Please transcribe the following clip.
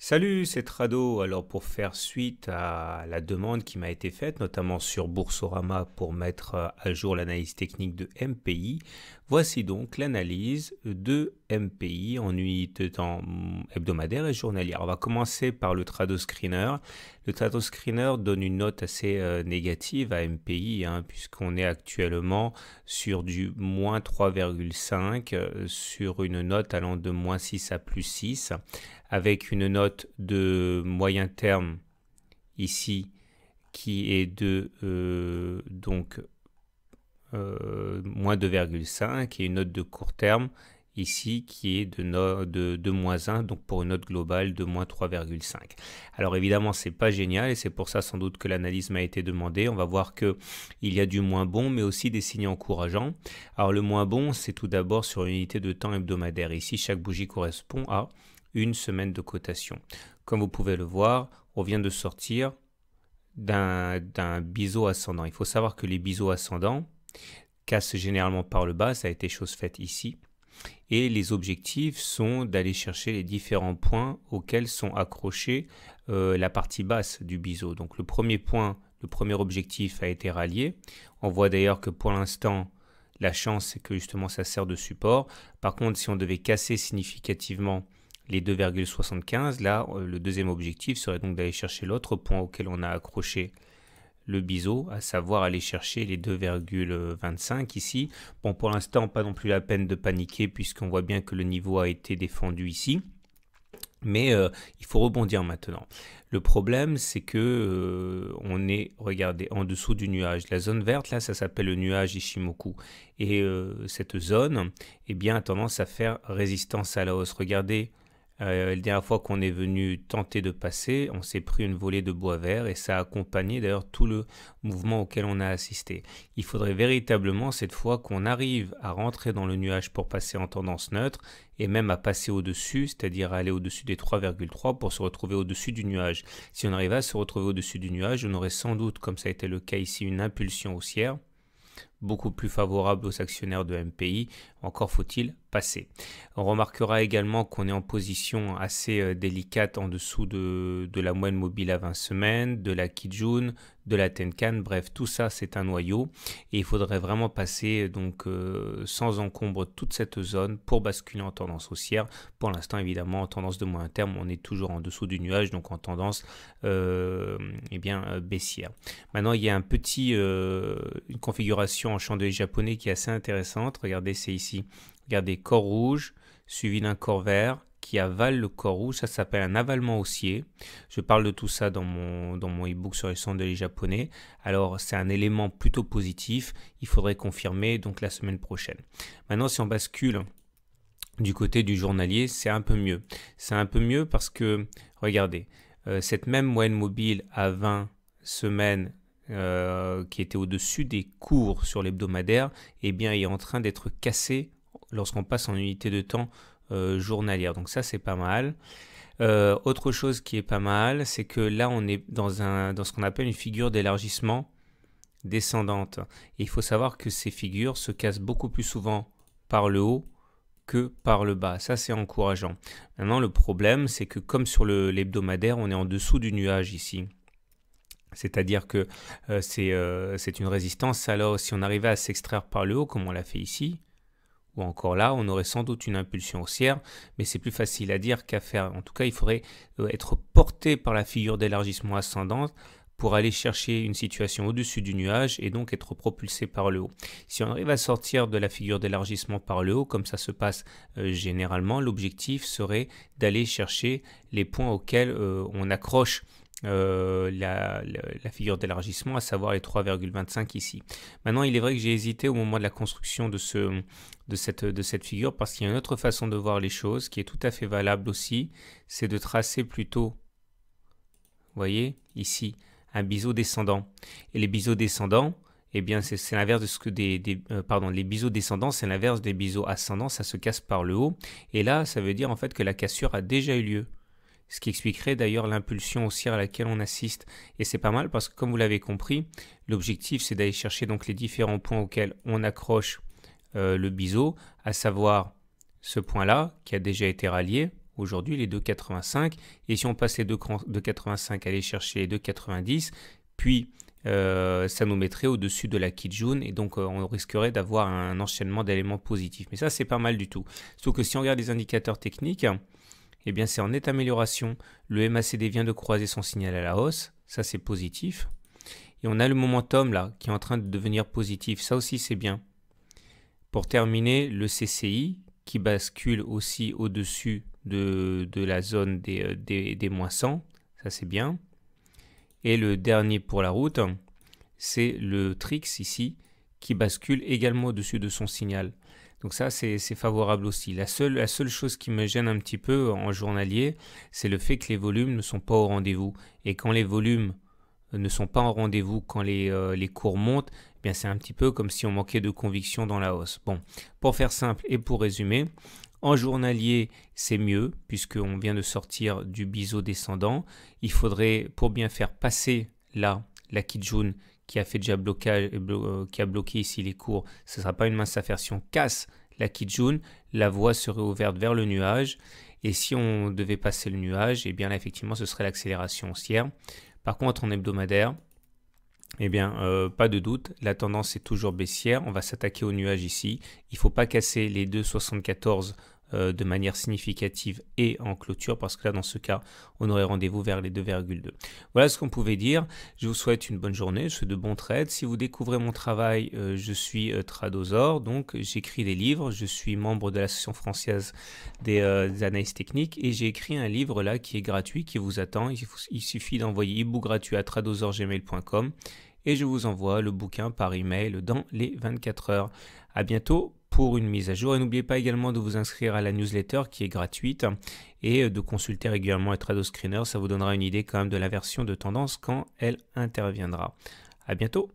Salut, c'est Trado. Alors pour faire suite à la demande qui m'a été faite, notamment sur Boursorama pour mettre euh, à jour l'analyse technique de MPI, voici donc l'analyse de MPI en unité temps mm, hebdomadaire et journalière. On va commencer par le Trado Screener. Le Trado Screener donne une note assez euh, négative à MPI hein, puisqu'on est actuellement sur du moins 3,5 euh, sur une note allant de moins 6 à plus 6 avec une note de moyen terme ici qui est de euh, donc euh, moins 2,5 et une note de court terme ici qui est de, moins 1, donc pour une note globale de moins 3,5. Alors évidemment, c'est pas génial et c'est pour ça sans doute que l'analyse m'a été demandée. On va voir qu'il y a du moins bon, mais aussi des signes encourageants. Alors le moins bon, c'est tout d'abord sur une unité de temps hebdomadaire. Ici, chaque bougie correspond à une semaine de cotation. Comme vous pouvez le voir, on vient de sortir d'un biseau ascendant. Il faut savoir que les biseaux ascendants cassent généralement par le bas, ça a été chose faite ici. Et les objectifs sont d'aller chercher les différents points auxquels sont accrochés euh, la partie basse du biseau. Donc le premier point, le premier objectif a été rallié. On voit d'ailleurs que pour l'instant, la chance, c'est que justement ça sert de support. Par contre, si on devait casser significativement les 2,75. Là, euh, le deuxième objectif serait donc d'aller chercher l'autre point auquel on a accroché le biseau, à savoir aller chercher les 2,25 ici. Bon, pour l'instant, pas non plus la peine de paniquer puisqu'on voit bien que le niveau a été défendu ici. Mais euh, il faut rebondir maintenant. Le problème, c'est que euh, on est, regardez, en dessous du nuage. La zone verte, là, ça s'appelle le nuage Ishimoku. Et cette zone, eh bien, a tendance à faire résistance à la hausse. Regardez euh, la dernière fois qu'on est venu tenter de passer, on s'est pris une volée de bois vert et ça a accompagné d'ailleurs tout le mouvement auquel on a assisté. Il faudrait véritablement cette fois qu'on arrive à rentrer dans le nuage pour passer en tendance neutre et même à passer au-dessus, c'est-à-dire aller au-dessus des 3,3 pour se retrouver au-dessus du nuage. Si on arrivait à se retrouver au-dessus du nuage, on aurait sans doute, comme ça a été le cas ici, une impulsion haussière beaucoup plus favorable aux actionnaires de MPI, encore faut-il passer. On remarquera également qu'on est en position assez euh, délicate en dessous de, la moyenne mobile à 20 semaines, de la Kijun, de la Tenkan, bref, tout ça c'est un noyau et il faudrait vraiment passer donc euh, sans encombre toute cette zone pour basculer en tendance haussière. Pour l'instant évidemment en tendance de moyen terme, on est toujours en dessous du nuage donc en tendance euh, eh bien euh, baissière. Maintenant, il y a un petit une configuration champ en chandelier japonais qui est assez intéressante. Regardez, c'est ici. Regardez, corps rouge suivi d'un corps vert qui avale le corps rouge. Ça s'appelle un avalement haussier. Je parle de tout ça dans mon, mon e-book sur les chandeliers japonais. Alors, c'est un élément plutôt positif. Il faudrait confirmer donc la semaine prochaine. Maintenant, si on bascule du côté du journalier, c'est un peu mieux. C'est un peu mieux parce que, regardez, euh, cette même moyenne mobile à 20 semaines euh, qui était au-dessus des cours sur l'hebdomadaire, eh bien, il est en train d'être cassé lorsqu'on passe en unité de temps euh, journalière. Donc ça, c'est pas mal. Euh, autre chose qui est pas mal, c'est que là, on est dans, dans ce qu'on appelle une figure d'élargissement descendante. il faut savoir que ces figures se cassent beaucoup plus souvent par le haut que par le bas. Ça, c'est encourageant. Maintenant, le problème, c'est que comme sur l'hebdomadaire, on est en dessous du nuage ici. C'est-à-dire que euh, euh, c'est une résistance. Alors, si on arrivait à s'extraire par le haut, comme on l'a fait ici, ou encore là, on aurait sans doute une impulsion haussière, mais c'est plus facile à dire qu'à faire. En tout cas, il faudrait euh, être porté par la figure d'élargissement ascendante pour aller chercher une situation au-dessus du nuage et donc être propulsé par le haut. Si on arrive à sortir de la figure d'élargissement par le haut, comme ça se passe généralement, l'objectif serait d'aller chercher les points auxquels on accroche euh, la, figure d'élargissement, à savoir les 3,25 ici. Maintenant, il est vrai que j'ai hésité au moment de la construction de, ce, de, cette, de cette figure parce qu'il y a une autre façon de voir les choses qui est tout à fait valable aussi, c'est de tracer plutôt, voyez, ici, un biseau descendant. Et les biseaux descendants, eh bien, c'est l'inverse de ce que des, euh, pardon, les biseaux descendants, c'est l'inverse des biseaux ascendants, ça se casse par le haut. Et là, ça veut dire en fait que la cassure a déjà eu lieu ce qui expliquerait d'ailleurs l'impulsion haussière à laquelle on assiste. Et c'est pas mal parce que comme vous l'avez compris, l'objectif c'est d'aller chercher donc les différents points auxquels on accroche euh, le biseau, à savoir ce point-là qui a déjà été rallié, aujourd'hui les 2,85, et si on passe les 2,85, aller chercher les 2,90, puis euh, ça nous mettrait au-dessus de la Kijun et donc euh, on risquerait d'avoir un enchaînement d'éléments positifs. Mais ça, c'est pas mal du tout. Sauf que si on regarde les indicateurs techniques, eh bien c'est en nette amélioration. Le MACD vient de croiser son signal à la hausse, ça c'est positif. Et on a le momentum là qui est en train de devenir positif, ça aussi c'est bien. Pour terminer, le CCI qui bascule aussi au-dessus de, de, la zone des, euh, des, des moins 100, ça c'est bien. Et le dernier pour la route, c'est le Trix ici qui bascule également au-dessus de son signal. Donc ça, c'est favorable aussi. La seule, la seule chose qui me gêne un petit peu en journalier, c'est le fait que les volumes ne sont pas au rendez-vous. Et quand les volumes euh, ne sont pas au rendez-vous, quand les, euh, cours montent, eh bien c'est un petit peu comme si on manquait de conviction dans la hausse. Bon, pour faire simple et pour résumer, en journalier, c'est mieux, puisqu'on vient de sortir du biseau descendant. Il faudrait, pour bien faire passer là, la Kijun qui a fait déjà euh, qui a bloqué ici les cours, ce ne sera pas une mince affaire. Si on casse la Kijun, la voie serait ouverte vers le nuage. Et si on devait passer le nuage, et eh bien effectivement, ce serait l'accélération haussière. Par contre, en hebdomadaire, eh bien, euh, pas de doute, la tendance est toujours baissière. On va s'attaquer au nuage ici. Il ne faut pas casser les 2,74 euh, de manière significative et en clôture, parce que là, dans ce cas, on aurait rendez-vous vers les 2,2. Voilà ce qu'on pouvait dire. Je vous souhaite une bonne journée, je suis de bons trades. Si vous découvrez mon travail, euh, je suis euh, Tradosor, donc j'écris des livres, je suis membre de la session française des, analyses techniques, et j'ai écrit un livre là qui est gratuit, qui vous attend. Il, suffit d'envoyer ebook gratuit à tradosor@gmail.com et je vous envoie le bouquin par email dans les 24 heures. À bientôt une mise à jour. Et n'oubliez pas également de vous inscrire à la newsletter qui est gratuite et de consulter régulièrement trade Trado Screener. Ça vous donnera une idée quand même de la version de tendance quand elle interviendra. À bientôt!